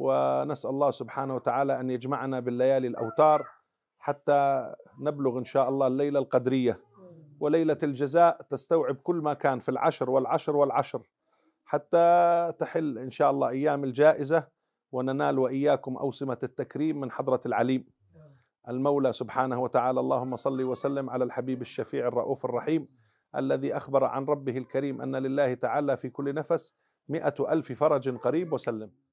ونسأل الله سبحانه وتعالى أن يجمعنا بالليالي الأوتار حتى نبلغ إن شاء الله الليلة القدرية وليلة الجزاء تستوعب كل ما كان في العشر والعشر والعشر حتى تحل إن شاء الله أيام الجائزة وننال وإياكم أوسمة التكريم من حضرة العليم المولى سبحانه وتعالى اللهم صل وسلم على الحبيب الشفيع الرؤوف الرحيم الذي أخبر عن ربه الكريم أن لله تعالى في كل نفس مئة ألف فرج قريب وسلم